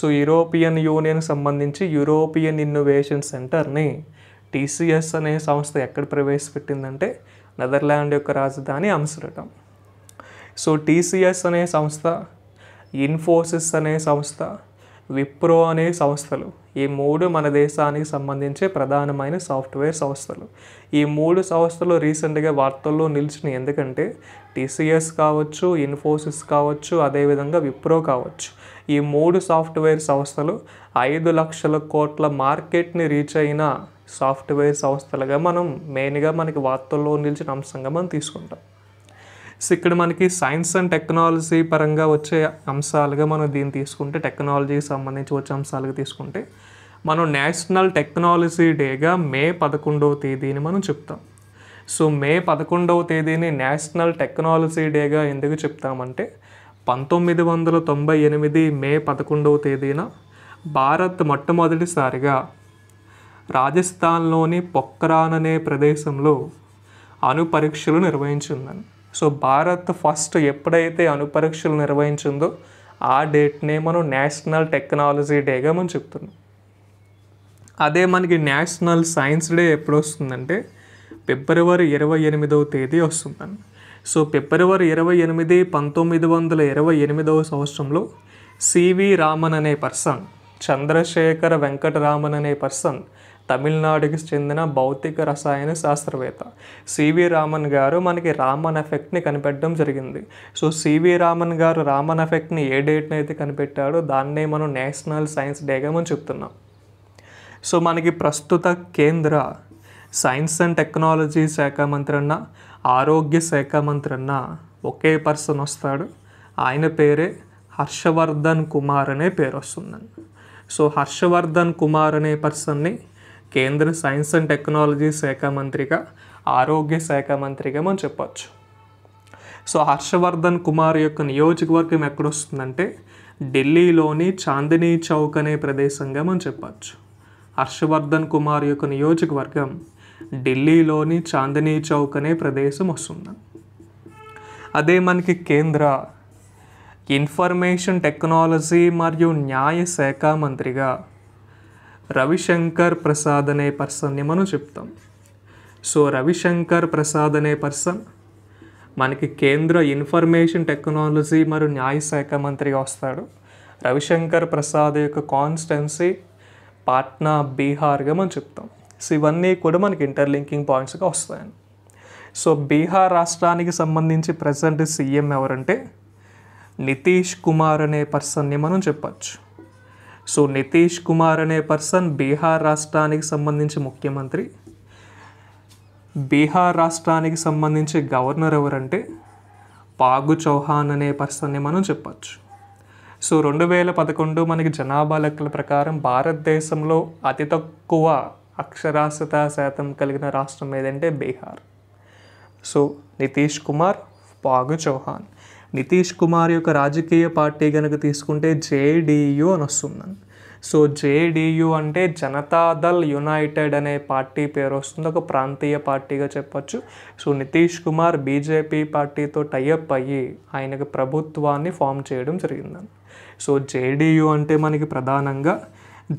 సో యూరోపియన్ యూనియన్ సంబంధించి యూరోపియన్ ఇన్నోవేషన్ సెంటర్ని టీసీఎస్ అనే సంస్థ ఎక్కడ ప్రవేశపెట్టిందంటే నెదర్లాండ్ యొక్క రాజధాని అమ్స్టర్డమ్ సో టీసీఎస్ అనే సంస్థ ఇన్ఫోసిస్ అనే సంస్థ విప్రో అనే సంస్థలు ఈ మూడు మన దేశానికి సంబంధించి ప్రధానమైన సాఫ్ట్వేర్ సంస్థలు ఈ మూడు సంస్థలు రీసెంట్గా వార్తల్లో నిలిచినాయి ఎందుకంటే టీసీఎస్ కావచ్చు ఇన్ఫోసిస్ కావచ్చు అదేవిధంగా విప్రో కావచ్చు ఈ మూడు సాఫ్ట్వేర్ సంస్థలు ఐదు లక్షల కోట్ల మార్కెట్ని రీచ్ అయిన సాఫ్ట్వేర్ సంస్థలుగా మనం మెయిన్గా మనకి వార్తల్లో నిలిచిన అంశంగా మనం తీసుకుంటాం సో ఇక్కడ మనకి సైన్స్ అండ్ టెక్నాలజీ పరంగా వచ్చే అంశాలుగా మనం దీన్ని తీసుకుంటే టెక్నాలజీకి సంబంధించి వచ్చే అంశాలుగా తీసుకుంటే మనం నేషనల్ టెక్నాలజీ డేగా మే పదకొండవ తేదీని మనం చెప్తాం సో మే పదకొండవ తేదీని నేషనల్ టెక్నాలజీ డేగా ఎందుకు చెప్తామంటే పంతొమ్మిది వందల తొంభై ఎనిమిది మే పదకొండవ తేదీన భారత్ మొట్టమొదటిసారిగా రాజస్థాన్లోని పొక్రాన్ అనే ప్రదేశంలో అణు పరీక్షలు నిర్వహించిందని సో భారత్ ఫస్ట్ ఎప్పుడైతే అణు పరీక్షలు నిర్వహించిందో ఆ డేట్నే మనం నేషనల్ టెక్నాలజీ డేగా మనం చెప్తున్నాం అదే మనకి నేషనల్ సైన్స్ డే ఎప్పుడు వస్తుందంటే ఫిబ్రవరి ఇరవై ఎనిమిదవ తేదీ వస్తుందండి సో ఫిబ్రవరి ఇరవై ఎనిమిది పంతొమ్మిది వందల ఇరవై ఎనిమిదవ సంవత్సరంలో సివి రామన్ అనే పర్సన్ చంద్రశేఖర వెంకటరామన్ అనే పర్సన్ తమిళనాడుకి చెందిన భౌతిక రసాయన శాస్త్రవేత్త సివి రామన్ గారు మనకి రామన్ ఎఫెక్ట్ని కనిపెట్టడం జరిగింది సో సివి రామన్ గారు రామన్ ఎఫెక్ట్ని ఏ డేట్ని అయితే కనిపెట్టాడో దాన్నే మనం నేషనల్ సైన్స్ డేగా మనం చెప్తున్నాం సో మనకి ప్రస్తుత కేంద్ర సైన్స్ అండ్ టెక్నాలజీ శాఖ మంత్రి అన్న ఆరోగ్య శాఖ మంత్రి అన్న ఒకే పర్సన్ వస్తాడు ఆయన పేరే హర్షవర్ధన్ కుమార్ అనే పేరు వస్తుందండి సో హర్షవర్ధన్ కుమార్ అనే పర్సన్ని కేంద్ర సైన్స్ అండ్ టెక్నాలజీ శాఖ మంత్రిగా ఆరోగ్య శాఖ మంత్రిగా మనం చెప్పచ్చు సో హర్షవర్ధన్ కుమార్ యొక్క నియోజకవర్గం ఎక్కడొస్తుందంటే ఢిల్లీలోని చాందినీ చౌక్ అనే ప్రదేశంగా మనం చెప్పచ్చు హర్షవర్ధన్ కుమార్ యొక్క నియోజకవర్గం ఢిల్లీలోని చాందినీ చౌక్ అనే ప్రదేశం వస్తుంది అదే మనకి కేంద్ర ఇన్ఫర్మేషన్ టెక్నాలజీ మరియు న్యాయ శాఖ మంత్రిగా రవిశంకర్ ప్రసాద్ అనే పర్సన్ని మనం చెప్తాం సో రవిశంకర్ ప్రసాద్ అనే పర్సన్ మనకి కేంద్ర ఇన్ఫర్మేషన్ టెక్నాలజీ మరియు న్యాయశాఖ మంత్రిగా వస్తాడు రవిశంకర్ ప్రసాద్ యొక్క కాన్స్టెన్సీ పాట్నా బీహార్గా మనం చెప్తాం సో ఇవన్నీ కూడా మనకి ఇంటర్లింకింగ్ పాయింట్స్గా వస్తాయని సో బీహార్ రాష్ట్రానికి సంబంధించి ప్రజెంట్ సీఎం ఎవరంటే నితీష్ కుమార్ అనే పర్సన్ని మనం చెప్పచ్చు సో నితీష్ కుమార్ అనే పర్సన్ బీహార్ రాష్ట్రానికి సంబంధించి ముఖ్యమంత్రి బీహార్ రాష్ట్రానికి సంబంధించి గవర్నర్ ఎవరంటే పాగు చౌహాన్ అనే పర్సన్ని మనం చెప్పచ్చు సో రెండు వేల పదకొండు మనకి జనాభా లెక్కల ప్రకారం భారతదేశంలో అతి తక్కువ అక్షరాస్యత శాతం కలిగిన రాష్ట్రం ఏదంటే బీహార్ సో నితీష్ కుమార్ పాగు చౌహాన్ నితీష్ కుమార్ యొక్క రాజకీయ పార్టీ కనుక తీసుకుంటే జేడీయూ అని వస్తుందండి సో జేడీయూ అంటే జనతాదళ్ యునైటెడ్ అనే పార్టీ పేరు వస్తుంది ఒక ప్రాంతీయ పార్టీగా చెప్పొచ్చు సో నితీష్ కుమార్ బీజేపీ పార్టీతో టైఅప్ అయ్యి ఆయనకు ప్రభుత్వాన్ని ఫామ్ చేయడం జరిగిందండి సో జేడీయూ అంటే మనకి ప్రధానంగా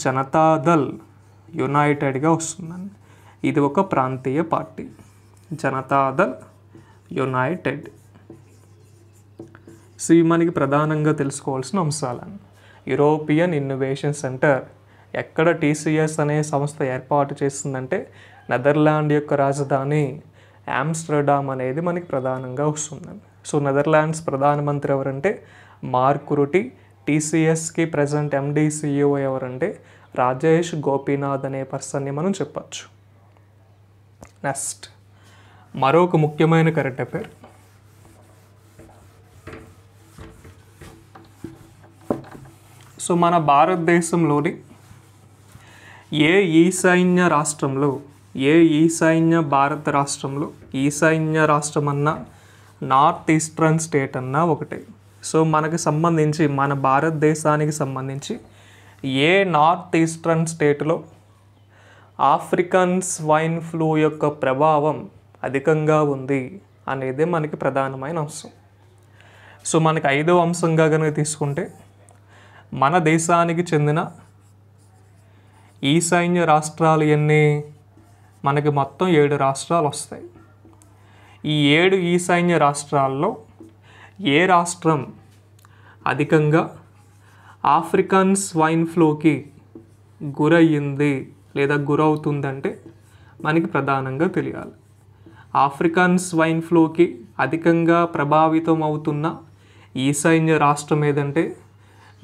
జనతాదళ్ యునైటెడ్గా వస్తుందండి ఇది ఒక ప్రాంతీయ పార్టీ జనతాదళ్ యునైటెడ్ సో ఇవి మనకి ప్రధానంగా తెలుసుకోవాల్సిన అంశాలను యూరోపియన్ ఇన్నోవేషన్ సెంటర్ ఎక్కడ టీసీఎస్ అనే సంస్థ ఏర్పాటు చేస్తుందంటే నెదర్లాండ్ యొక్క రాజధాని ఆమ్స్టర్డామ్ అనేది మనకి ప్రధానంగా వస్తుందండి సో నెదర్లాండ్స్ ప్రధానమంత్రి ఎవరంటే మార్క్ రుటి టీసీఎస్కి ప్రజెంట్ ఎండీ సిఇఓ ఎవరంటే రాజేష్ గోపీనాథ్ అనే పర్సన్ని మనం చెప్పచ్చు నెక్స్ట్ మరొక ముఖ్యమైన కరెంట్ అఫేర్ సో మన భారతదేశంలోని ఏ ఈశాన్య రాష్ట్రంలో ఏ ఈశాన్య భారత రాష్ట్రంలో ఈశాన్య రాష్ట్రం అన్నా నార్త్ ఈస్టర్న్ స్టేట్ అన్నా ఒకటే సో మనకు సంబంధించి మన భారతదేశానికి సంబంధించి ఏ నార్త్ ఈస్టర్న్ స్టేట్లో ఆఫ్రికన్ స్వైన్ ఫ్లూ యొక్క ప్రభావం అధికంగా ఉంది అనేది మనకి ప్రధానమైన అంశం సో మనకి ఐదో అంశంగా కనుక తీసుకుంటే మన దేశానికి చెందిన ఈశాన్య రాష్ట్రాలు ఎన్ని మనకి మొత్తం ఏడు రాష్ట్రాలు వస్తాయి ఈ ఏడు ఈశాన్య రాష్ట్రాల్లో ఏ రాష్ట్రం అధికంగా ఆఫ్రికన్ స్వైన్ ఫ్లూకి గురయ్యింది లేదా గురవుతుందంటే మనకి ప్రధానంగా తెలియాలి ఆఫ్రికన్ స్వైన్ ఫ్లూకి అధికంగా ప్రభావితం అవుతున్న ఈశాన్య రాష్ట్రం ఏదంటే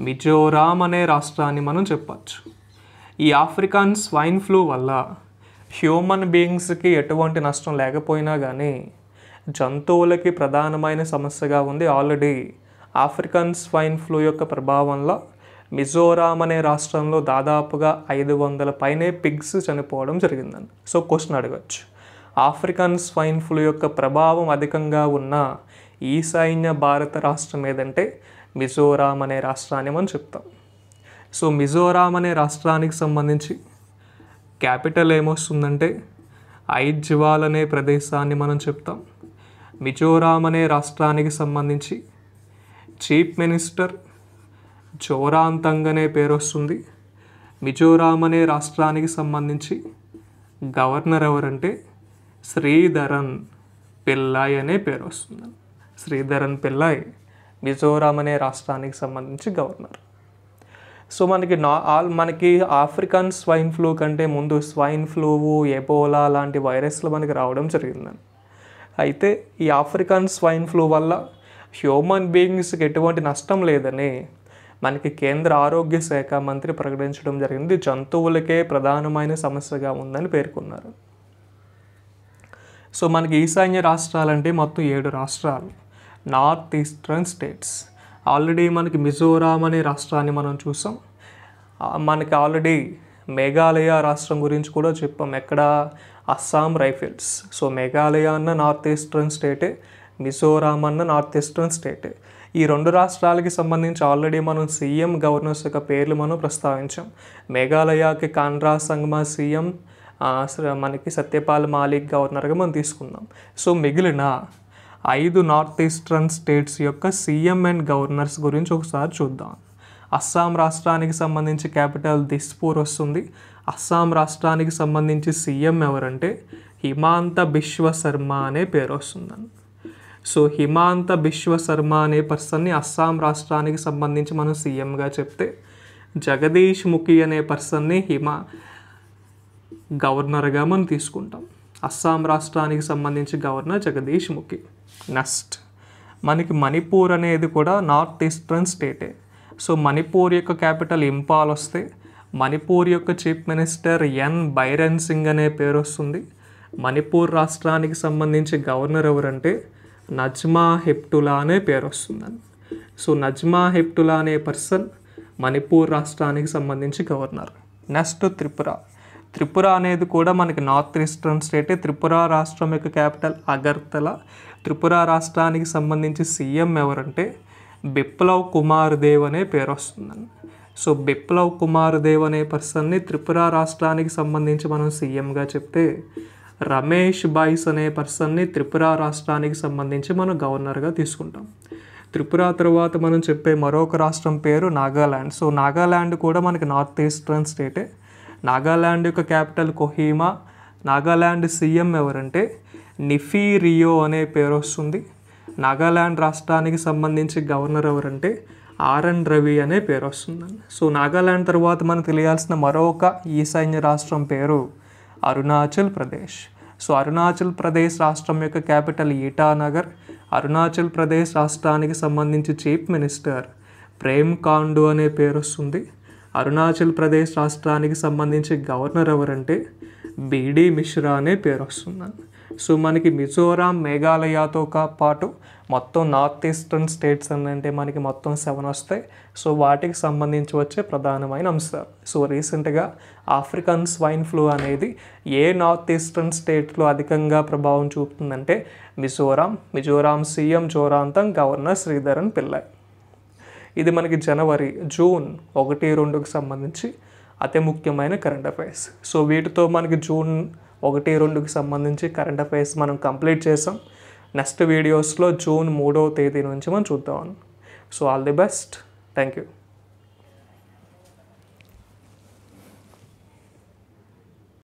మిజోరాం అనే రాష్ట్రాన్ని మనం చెప్పచ్చు ఈ ఆఫ్రికన్ స్వైన్ ఫ్లూ వల్ల హ్యూమన్ బీయింగ్స్కి ఎటువంటి నష్టం లేకపోయినా కానీ జంతువులకి ప్రధానమైన సమస్యగా ఉంది ఆల్రెడీ ఆఫ్రికన్ స్వైన్ ఫ్లూ యొక్క ప్రభావంలో మిజోరాం అనే రాష్ట్రంలో దాదాపుగా ఐదు వందల పైనే పిగ్స్ చనిపోవడం జరిగిందండి సో క్వశ్చన్ అడగచ్చు ఆఫ్రికన్ స్వైన్ ఫ్లూ యొక్క ప్రభావం అధికంగా ఉన్న ఈశాన్య భారత రాష్ట్రం ఏదంటే మిజోరాం అనే రాష్ట్రాన్ని మనం చెప్తాం సో మిజోరాం అనే రాష్ట్రానికి సంబంధించి క్యాపిటల్ ఏమొస్తుందంటే ఐజ్వాల్ అనే ప్రదేశాన్ని మనం చెప్తాం మిజోరాం అనే రాష్ట్రానికి సంబంధించి చీఫ్ మినిస్టర్ జోరాంతంగ్ అనే పేరు వస్తుంది మిజోరాం అనే రాష్ట్రానికి సంబంధించి గవర్నర్ ఎవరంటే శ్రీధరన్ పిల్లాయ్ అనే పేరు వస్తుంది శ్రీధరన్ పిల్లాయ్ మిజోరాం అనే రాష్ట్రానికి సంబంధించి గవర్నర్ సో మనకి నా ఆల్ మనకి ఆఫ్రికన్ స్వైన్ ఫ్లూ కంటే ముందు స్వైన్ ఫ్లూ ఎబోలా లాంటి వైరస్లు మనకి రావడం జరిగిందని అయితే ఈ ఆఫ్రికన్ స్వైన్ ఫ్లూ వల్ల హ్యూమన్ బీయింగ్స్కి ఎటువంటి నష్టం లేదని మనకి కేంద్ర ఆరోగ్య శాఖ మంత్రి ప్రకటించడం జరిగింది జంతువులకే ప్రధానమైన సమస్యగా ఉందని పేర్కొన్నారు సో మనకి ఈశాన్య రాష్ట్రాలంటే మొత్తం ఏడు రాష్ట్రాలు నార్త్ ఈస్టర్న్ స్టేట్స్ ఆల్రెడీ మనకి మిజోరాం అనే రాష్ట్రాన్ని మనం చూసాం మనకి ఆల్రెడీ మేఘాలయ రాష్ట్రం గురించి కూడా చెప్పాం ఎక్కడ అస్సాం రైఫిల్స్ సో మేఘాలయ అన్న నార్త్ ఈస్టర్న్ స్టేటే మిజోరాం అన్న నార్త్ ఈస్టర్న్ స్టేటే ఈ రెండు రాష్ట్రాలకి సంబంధించి ఆల్రెడీ మనం సీఎం గవర్నర్స్ యొక్క పేర్లు మనం ప్రస్తావించాం మేఘాలయకి కాన్రా సంగ్మా సీఎం మనకి సత్యపాల్ మాలిక్ గవర్నర్గా మనం తీసుకుందాం సో మిగిలిన ఐదు నార్త్ ఈస్టర్న్ స్టేట్స్ యొక్క సీఎం అండ్ గవర్నర్స్ గురించి ఒకసారి చూద్దాం అస్సాం రాష్ట్రానికి సంబంధించి క్యాపిటల్ దిస్పూర్ వస్తుంది అస్సాం రాష్ట్రానికి సంబంధించి సీఎం ఎవరంటే హిమాంత బిశ్వ శర్మ అనే పేరు వస్తుందండి సో హిమాంత బిశ్వ శర్మ అనే పర్సన్ని అస్సాం రాష్ట్రానికి సంబంధించి మనం సీఎంగా చెప్తే జగదీష్ ముఖి అనే పర్సన్ని హిమా గవర్నర్గా మనం తీసుకుంటాం అస్సాం రాష్ట్రానికి సంబంధించి గవర్నర్ జగదీష్ ముఖి నెక్స్ట్ మనకి మణిపూర్ అనేది కూడా నార్త్ ఈస్టర్న్ స్టేటే సో మణిపూర్ యొక్క క్యాపిటల్ ఇంపాల్ వస్తే మణిపూర్ యొక్క chief minister N Biren Singh అనే పేరు వస్తుంది మణిపూర్ రాష్ట్రానికి సంబంధించి గవర్నర్ ఎవరంటే నజ్మా హెప్టులా అనే పేరు వస్తుందని సో నజ్మా హెప్టులా అనే పర్సన్ మణిపూర్ రాష్ట్రానికి సంబంధించి గవర్నర్ నెక్స్ట్ త్రిపుర త్రిపుర అనేది కూడా మనకి నార్త్ ఈస్టర్న్ స్టేటే త్రిపుర రాష్ట్రం యొక్క క్యాపిటల్ అగర్తల త్రిపుర రాష్ట్రానికి సంబంధించి సీఎం ఎవరంటే బిప్లవ్ కుమార్ దేవ్ అనే పేరు వస్తుందండి సో బిప్లవ్ కుమార్ దేవ్ అనే పర్సన్ని త్రిపుర రాష్ట్రానికి సంబంధించి మనం సీఎంగా చెప్తే రమేష్ బాయ్స్ అనే పర్సన్ని త్రిపుర రాష్ట్రానికి సంబంధించి మనం గవర్నర్గా తీసుకుంటాం త్రిపుర తర్వాత మనం చెప్పే మరొక రాష్ట్రం పేరు నాగాల్యాండ్ సో నాగాల్యాండ్ కూడా మనకి నార్త్ ఈస్టర్న్ స్టేటే నాగాల్యాండ్ యొక్క క్యాపిటల్ కొహీమా నాగాల్యాండ్ సీఎం ఎవరంటే నిఫీ రియో అనే పేరు వస్తుంది నాగాల్యాండ్ రాష్ట్రానికి సంబంధించి గవర్నర్ ఎవరంటే ఆర్ఎన్ రవి అనే పేరు వస్తుందండి సో నాగాల్యాండ్ తర్వాత మనం తెలియాల్సిన మరొక ఈశాన్య రాష్ట్రం పేరు అరుణాచల్ ప్రదేశ్ సో అరుణాచల్ ప్రదేశ్ రాష్ట్రం యొక్క క్యాపిటల్ ఈటానగర్ అరుణాచల్ ప్రదేశ్ రాష్ట్రానికి సంబంధించి చీఫ్ మినిస్టర్ ప్రేమ్ కాండు అనే పేరు వస్తుంది అరుణాచల్ ప్రదేశ్ రాష్ట్రానికి సంబంధించి గవర్నర్ ఎవరంటే బీడీ మిశ్రా అనే పేరు వస్తుందండి సో మనకి మిజోరాం మేఘాలయతో పాటు మొత్తం నార్త్ ఈస్టర్న్ స్టేట్స్ ఏంటంటే మనకి మొత్తం సెవెన్ వస్తాయి సో వాటికి సంబంధించి వచ్చే ప్రధానమైన అంశాలు సో రీసెంట్గా ఆఫ్రికన్ స్వైన్ ఫ్లూ అనేది ఏ నార్త్ ఈస్టర్న్ స్టేట్లో అధికంగా ప్రభావం చూపుతుందంటే మిజోరాం మిజోరాం సీఎం జోరాంతం గవర్నర్ శ్రీధరన్ పిల్లాయి ఇది మనకి జనవరి జూన్ ఒకటి రెండుకి సంబంధించి అతి ముఖ్యమైన కరెంట్ అఫైర్స్ సో వీటితో మనకి జూన్ ఒకటి రెండుకి సంబంధించి కరెంట్ అఫైర్స్ మనం కంప్లీట్ చేసాం నెక్స్ట్ వీడియోస్లో జూన్ మూడవ తేదీ నుంచి మనం చూద్దాం so all the best thank you